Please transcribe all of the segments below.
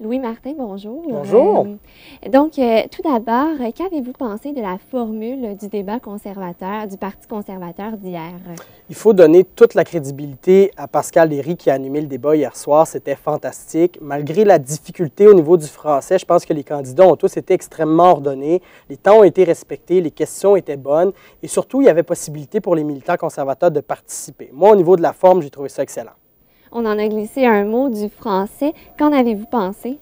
Louis Martin, bonjour. Bonjour. Euh, donc, euh, tout d'abord, euh, qu'avez-vous pensé de la formule du débat conservateur, du Parti conservateur d'hier? Il faut donner toute la crédibilité à Pascal Léry qui a animé le débat hier soir. C'était fantastique. Malgré la difficulté au niveau du français, je pense que les candidats ont tous été extrêmement ordonnés. Les temps ont été respectés, les questions étaient bonnes et surtout, il y avait possibilité pour les militants conservateurs de participer. Moi, au niveau de la forme, j'ai trouvé ça excellent. On en a glissé un mot du français. Qu'en avez-vous pensé?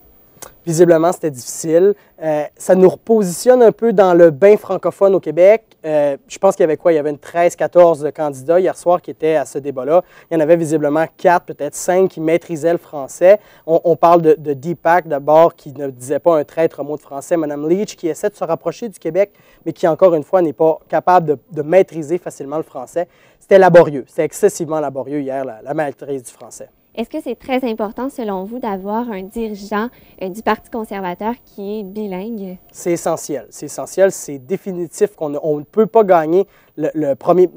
Visiblement, c'était difficile. Euh, ça nous repositionne un peu dans le bain francophone au Québec. Euh, je pense qu'il y avait quoi? Il y avait une 13-14 candidats hier soir qui étaient à ce débat-là. Il y en avait visiblement quatre, peut-être cinq, qui maîtrisaient le français. On, parle de, Deepak d'abord, qui ne disait pas un traître mot de français. Madame Leach, qui essaie de se rapprocher du Québec, mais qui, encore une fois, n'est pas capable de, maîtriser facilement le français. C'était laborieux. C'était excessivement laborieux hier, la maîtrise du français. Est-ce que c'est très important, selon vous, d'avoir un dirigeant euh, du Parti conservateur qui est bilingue? C'est essentiel. C'est essentiel. C'est définitif qu'on ne peut pas gagner le, premier,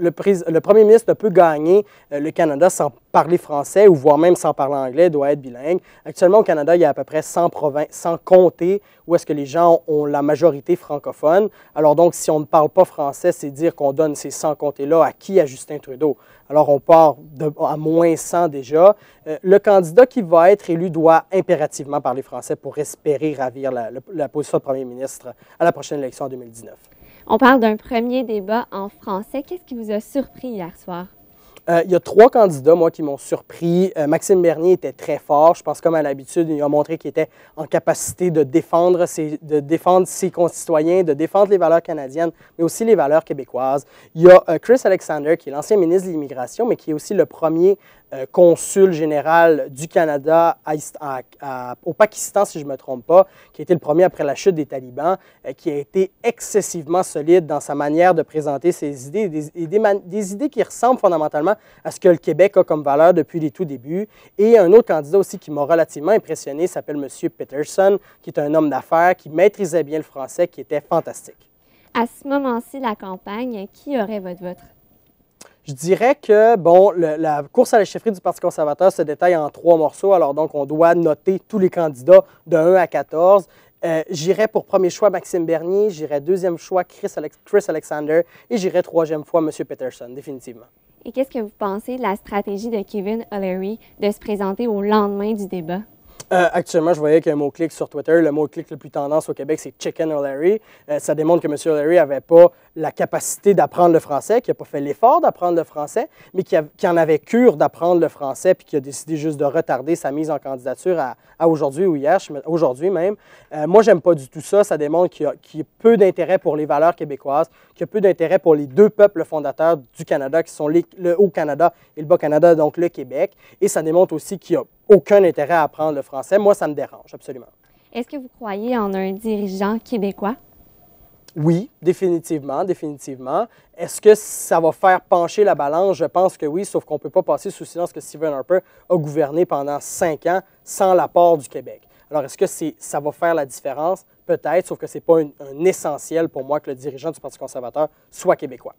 ministre ne peut gagner euh, le Canada sans parler français ou voire même sans parler anglais, doit être bilingue. Actuellement, au Canada, il y a à peu près 100 provinces, comtés où est-ce que les gens ont la majorité francophone. Alors donc, si on ne parle pas français, c'est dire qu'on donne ces 100 comtés-là à qui? À Justin Trudeau. Alors on part de, à moins 100 déjà. Euh, le candidat qui va être élu doit impérativement parler français pour espérer ravir la, la position de premier ministre à la prochaine élection en 2019. On parle d'un premier débat en français. Qu'est-ce qui vous a surpris hier soir? Euh, il y a trois candidats, moi, qui m'ont surpris. Euh, Maxime Bernier était très fort. Je pense, comme à l'habitude, il a montré qu'il était en capacité de défendre, ses, de défendre ses concitoyens, de défendre les valeurs canadiennes, mais aussi les valeurs québécoises. Il y a euh, Chris Alexander, qui est l'ancien ministre de l'Immigration, mais qui est aussi le premier euh, consul général du Canada à, au Pakistan, si je ne me trompe pas, qui a été le premier après la chute des talibans, euh, qui a été excessivement solide dans sa manière de présenter ses idées, des, des, idées qui ressemblent fondamentalement à ce que le Québec a comme valeur depuis les tout débuts. Et un autre candidat aussi qui m'a relativement impressionné s'appelle M. Peterson, qui est un homme d'affaires, qui maîtrisait bien le français, qui était fantastique. À ce moment-ci la campagne, qui aurait votre vote? Je dirais que, bon, la course à la chefferie du Parti conservateur se détaille en trois morceaux. Alors, donc, on doit noter tous les candidats de 1 à 14. Euh, j'irai pour premier choix Maxime Bernier, j'irai deuxième choix Chris, Alexander et j'irai troisième fois M. Peterson, définitivement. Et qu'est-ce que vous pensez de la stratégie de Kevin O'Leary de se présenter au lendemain du débat? Euh, actuellement, je voyais qu'un mot-clic sur Twitter, le mot-clic le plus tendance au Québec, c'est Chicken O'Leary. Euh, ça démontre que M. O'Leary n'avait pas la capacité d'apprendre le français, qu'il n'a pas fait l'effort d'apprendre le français, mais qu'il en avait cure d'apprendre le français, puis qu'il a décidé juste de retarder sa mise en candidature à, aujourd'hui ou hier, aujourd'hui même. Moi, euh, moi, j'aime pas du tout ça. Ça démontre qu'il y, a peu d'intérêt pour les valeurs québécoises, qu'il y a peu d'intérêt pour les deux peuples fondateurs du Canada, qui sont le Haut-Canada et le Bas-Canada, donc le Québec. Et ça démontre aussi qu'il y a aucun intérêt à apprendre le français. Moi, ça me dérange, absolument. Est-ce que vous croyez en un dirigeant québécois? Oui, définitivement, définitivement. Est-ce que ça va faire pencher la balance? Je pense que oui, sauf qu'on ne peut pas passer sous silence que Stephen Harper a gouverné pendant cinq ans sans l'apport du Québec. Alors, est-ce que ça va faire la différence? Peut-être, sauf que ce n'est pas un essentiel pour moi que le dirigeant du Parti conservateur soit québécois.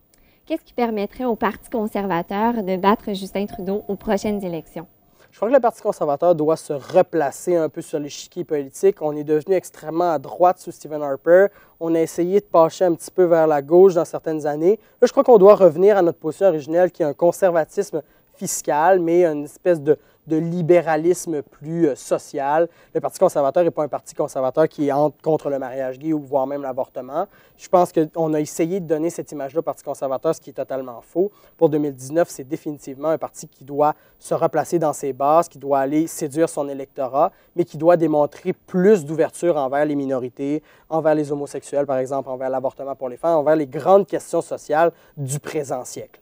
Qu'est-ce qui permettrait au Parti conservateur de battre Justin Trudeau aux prochaines élections? Je crois que le Parti conservateur doit se replacer un peu sur l'échiquier politique. On est devenu extrêmement à droite sous Stephen Harper. On a essayé de pencher un petit peu vers la gauche dans certaines années. Là, je crois qu'on doit revenir à notre position originelle qui est un conservatisme fiscal, mais une espèce de, de libéralisme plus euh, social. Le Parti conservateur n'est pas un parti conservateur qui est contre le mariage gay ou voire même l'avortement. Je pense qu'on a essayé de donner cette image-là au Parti conservateur, ce qui est totalement faux. Pour 2019, c'est définitivement un parti qui doit se replacer dans ses bases, qui doit aller séduire son électorat, mais qui doit démontrer plus d'ouverture envers les minorités, envers les homosexuels, par exemple, envers l'avortement pour les femmes, envers les grandes questions sociales du présent siècle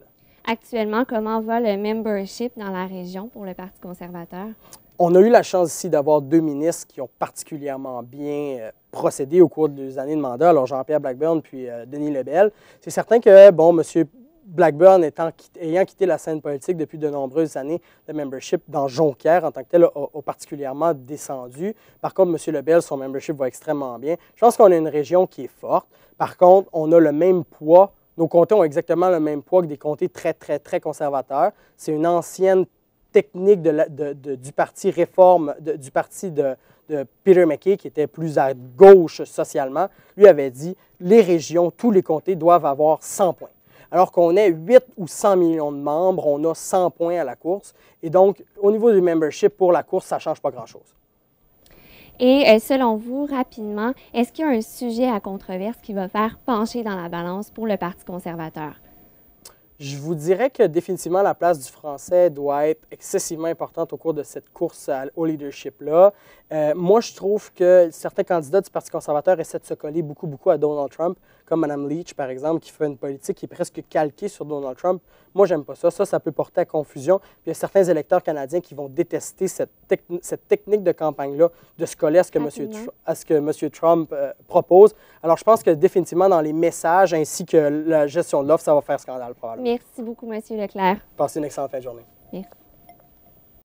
actuellement, comment va le membership dans la région pour le Parti conservateur? On a eu la chance ici d'avoir deux ministres qui ont particulièrement bien euh, procédé au cours des années de mandat, alors Jean-Pierre Blackburn puis euh, Denis Lebel. C'est certain que, bon, M. Blackburn ayant quitté la scène politique depuis de nombreuses années, le membership dans Jonquière en tant que tel a particulièrement descendu. Par contre, M. Lebel, son membership va extrêmement bien. Je pense qu'on a une région qui est forte. Par contre, on a le même poids nos comtés ont exactement le même poids que des comtés très, très, très conservateurs. C'est une ancienne technique du parti réforme, du parti de, Peter McKay, qui était plus à gauche socialement. Lui avait dit les régions, tous les comtés doivent avoir 100 points. Alors qu'on est 8 ou 100 millions de membres, on a 100 points à la course. Et donc, au niveau du membership pour la course, ça ne change pas grand-chose. Et euh, selon vous, rapidement, est-ce qu'il y a un sujet à controverse qui va faire pencher dans la balance pour le Parti conservateur? Je vous dirais que définitivement la place du français doit être excessivement importante au cours de cette course au leadership-là. Euh, moi, je trouve que certains candidats du Parti conservateur essaient de se coller beaucoup, beaucoup à Donald Trump, comme Mme Leach, par exemple, qui fait une politique qui est presque calquée sur Donald Trump. Moi, j'aime pas ça. Ça, ça peut porter à confusion. il y a certains électeurs canadiens qui vont détester cette, technique de campagne-là, de se coller à ce que, M. Trump euh, propose. Alors, je pense que définitivement, dans les messages ainsi que la gestion de l'offre, ça va faire scandale, probablement. Merci beaucoup, Monsieur Leclerc. Passez une excellente fin de journée. Merci.